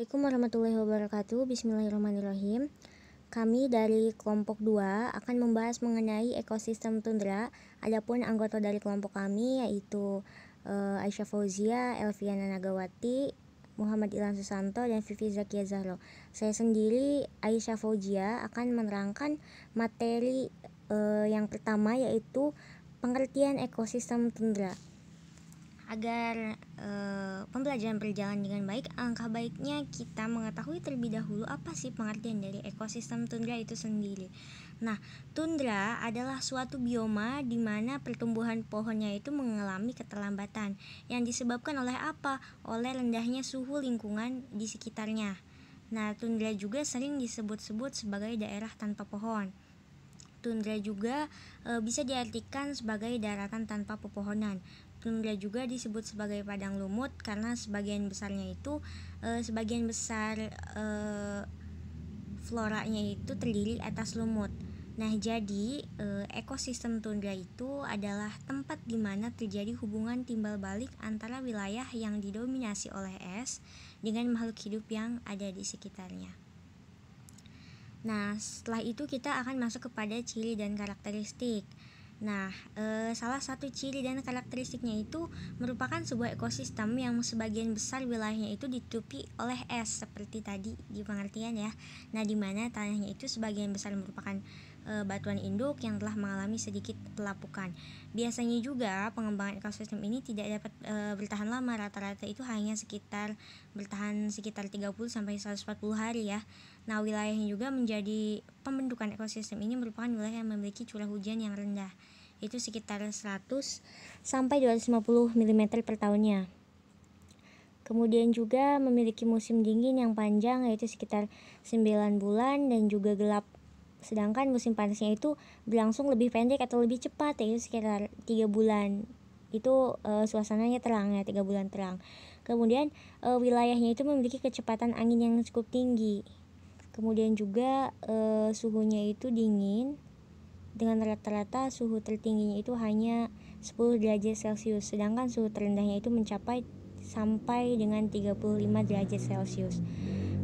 Assalamualaikum warahmatullahi wabarakatuh Bismillahirrahmanirrahim Kami dari kelompok 2 akan membahas mengenai ekosistem tundra Adapun anggota dari kelompok kami yaitu uh, Aisyah Fauzia, Elviana Nagawati, Muhammad Ilan Susanto, dan Vivi Zakia Zahro Saya sendiri Aisyah Fauzia akan menerangkan materi uh, yang pertama yaitu pengertian ekosistem tundra Agar e, pembelajaran berjalan dengan baik, angka baiknya kita mengetahui terlebih dahulu apa sih pengertian dari ekosistem tundra itu sendiri. Nah, tundra adalah suatu bioma di mana pertumbuhan pohonnya itu mengalami keterlambatan yang disebabkan oleh apa? Oleh rendahnya suhu lingkungan di sekitarnya. Nah, tundra juga sering disebut-sebut sebagai daerah tanpa pohon. Tundra juga e, bisa diartikan sebagai daratan tanpa pepohonan. Tundra juga disebut sebagai padang lumut karena sebagian besarnya itu e, sebagian besar e, floranya itu terdiri atas lumut. Nah, jadi e, ekosistem tundra itu adalah tempat di mana terjadi hubungan timbal balik antara wilayah yang didominasi oleh es dengan makhluk hidup yang ada di sekitarnya. Nah, setelah itu kita akan masuk kepada ciri dan karakteristik. Nah, e, salah satu ciri dan karakteristiknya itu merupakan sebuah ekosistem yang sebagian besar wilayahnya itu ditutupi oleh es seperti tadi di pengertian ya. Nah, di mana tanahnya itu sebagian besar merupakan e, batuan induk yang telah mengalami sedikit pelapukan. Biasanya juga pengembangan ekosistem ini tidak dapat e, bertahan lama, rata-rata itu hanya sekitar bertahan sekitar 30 sampai 140 hari ya. Nah, wilayahnya juga menjadi pembentukan ekosistem ini merupakan wilayah yang memiliki curah hujan yang rendah itu sekitar 100 sampai 250 mm per tahunnya. Kemudian juga memiliki musim dingin yang panjang yaitu sekitar 9 bulan dan juga gelap Sedangkan musim panasnya itu berlangsung lebih pendek atau lebih cepat yaitu sekitar tiga bulan. Itu e, suasananya terang ya, tiga bulan terang. Kemudian e, wilayahnya itu memiliki kecepatan angin yang cukup tinggi. Kemudian juga e, suhunya itu dingin dengan rata-rata suhu tertingginya itu hanya 10 derajat Celcius, sedangkan suhu terendahnya itu mencapai sampai dengan 35 derajat Celcius.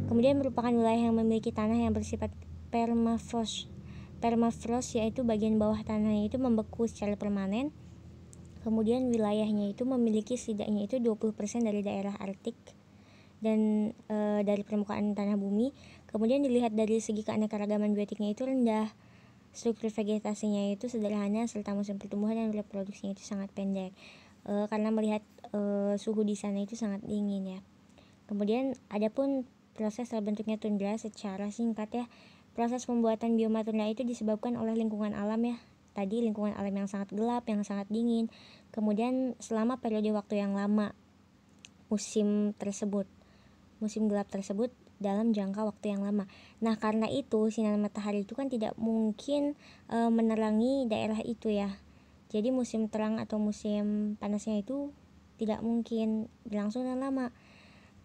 Kemudian merupakan wilayah yang memiliki tanah yang bersifat permafrost. Permafrost yaitu bagian bawah tanahnya itu membeku secara permanen. Kemudian wilayahnya itu memiliki setidaknya itu 20% dari daerah Arktik dan e, dari permukaan tanah bumi. Kemudian dilihat dari segi keanekaragaman biotiknya itu rendah. Struktur vegetasinya itu sederhana serta musim pertumbuhan dan reproduksinya itu sangat pendek. E, karena melihat e, suhu di sana itu sangat dingin ya. Kemudian adapun proses terbentuknya tundra secara singkat ya Proses pembuatan biomaterial itu disebabkan oleh lingkungan alam ya. Tadi lingkungan alam yang sangat gelap, yang sangat dingin. Kemudian selama periode waktu yang lama musim tersebut. Musim gelap tersebut dalam jangka waktu yang lama. Nah, karena itu sinar matahari itu kan tidak mungkin e, menerangi daerah itu ya. Jadi musim terang atau musim panasnya itu tidak mungkin berlangsung dan lama.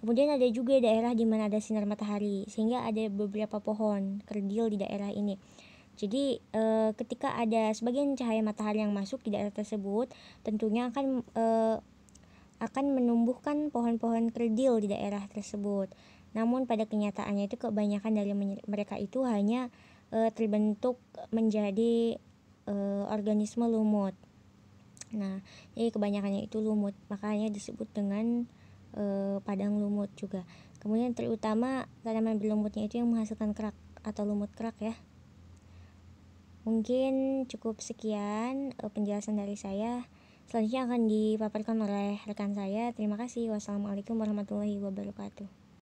Kemudian ada juga daerah di mana ada sinar matahari, sehingga ada beberapa pohon kerdil di daerah ini. Jadi e, ketika ada sebagian cahaya matahari yang masuk di daerah tersebut, tentunya akan e, akan menumbuhkan pohon-pohon kerdil di daerah tersebut. Namun pada kenyataannya itu kebanyakan dari mereka itu hanya e, terbentuk menjadi e, organisme lumut. Nah, jadi kebanyakannya itu lumut, makanya disebut dengan e, padang lumut juga. Kemudian terutama tanaman berlumutnya itu yang menghasilkan kerak atau lumut kerak ya. Mungkin cukup sekian e, penjelasan dari saya. Selanjutnya akan dipaparkan oleh rekan saya. Terima kasih. Wassalamualaikum warahmatullahi wabarakatuh.